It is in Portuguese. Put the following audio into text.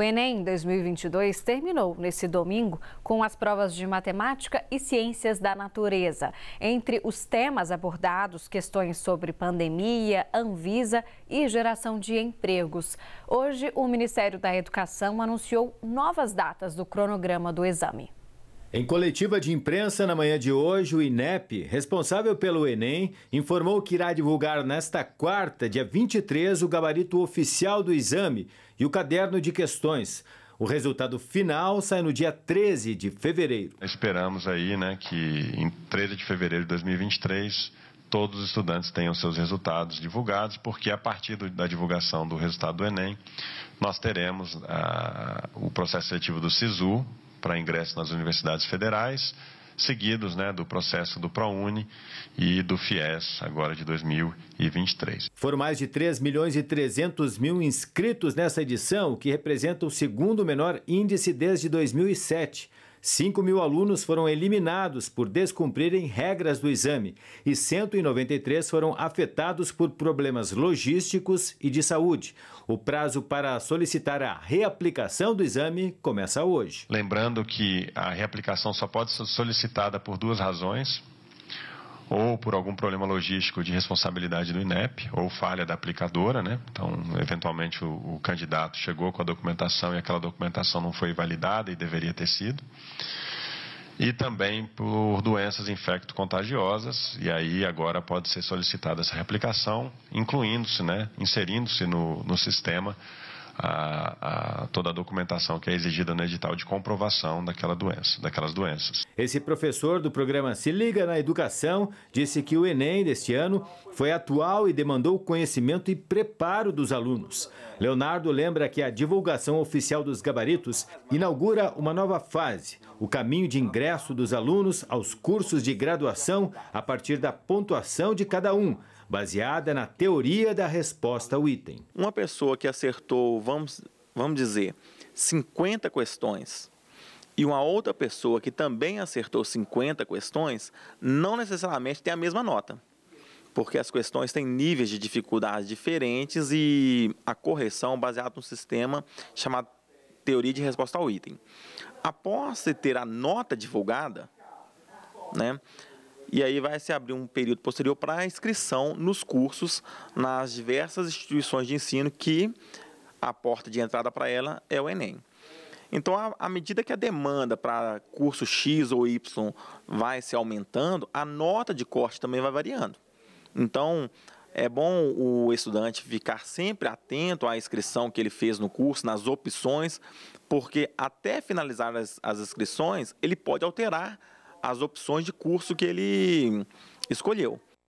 O Enem 2022 terminou nesse domingo com as provas de matemática e ciências da natureza. Entre os temas abordados, questões sobre pandemia, Anvisa e geração de empregos. Hoje, o Ministério da Educação anunciou novas datas do cronograma do exame. Em coletiva de imprensa na manhã de hoje, o INEP, responsável pelo Enem, informou que irá divulgar nesta quarta, dia 23, o gabarito oficial do exame e o caderno de questões. O resultado final sai no dia 13 de fevereiro. Esperamos aí, né, que em 13 de fevereiro de 2023 todos os estudantes tenham seus resultados divulgados, porque a partir do, da divulgação do resultado do Enem, nós teremos a, ah, o processo seletivo do SISU, para ingresso nas universidades federais, seguidos né, do processo do ProUni e do FIES, agora de 2023. Foram mais de 3 milhões e 300 mil inscritos nessa edição, que representa o segundo menor índice desde 2007. 5 mil alunos foram eliminados por descumprirem regras do exame e 193 foram afetados por problemas logísticos e de saúde. O prazo para solicitar a reaplicação do exame começa hoje. Lembrando que a reaplicação só pode ser solicitada por duas razões ou por algum problema logístico de responsabilidade do INEP, ou falha da aplicadora, né? Então, eventualmente, o, o candidato chegou com a documentação e aquela documentação não foi validada e deveria ter sido e também por doenças infecto-contagiosas, e aí agora pode ser solicitada essa replicação, incluindo-se, né, inserindo-se no, no sistema a, a toda a documentação que é exigida no edital de comprovação daquela doença, daquelas doenças. Esse professor do programa Se Liga na Educação disse que o Enem deste ano foi atual e demandou conhecimento e preparo dos alunos. Leonardo lembra que a divulgação oficial dos gabaritos inaugura uma nova fase, o caminho de ingresso dos alunos aos cursos de graduação a partir da pontuação de cada um, baseada na teoria da resposta ao item. Uma pessoa que acertou, vamos, vamos dizer, 50 questões e uma outra pessoa que também acertou 50 questões não necessariamente tem a mesma nota, porque as questões têm níveis de dificuldades diferentes e a correção é baseada no sistema chamado teoria de resposta ao item. Após se ter a nota divulgada, né, e aí vai se abrir um período posterior para inscrição nos cursos nas diversas instituições de ensino que a porta de entrada para ela é o Enem. Então, à medida que a demanda para curso X ou Y vai se aumentando, a nota de corte também vai variando. Então, é bom o estudante ficar sempre atento à inscrição que ele fez no curso, nas opções, porque até finalizar as, as inscrições, ele pode alterar as opções de curso que ele escolheu.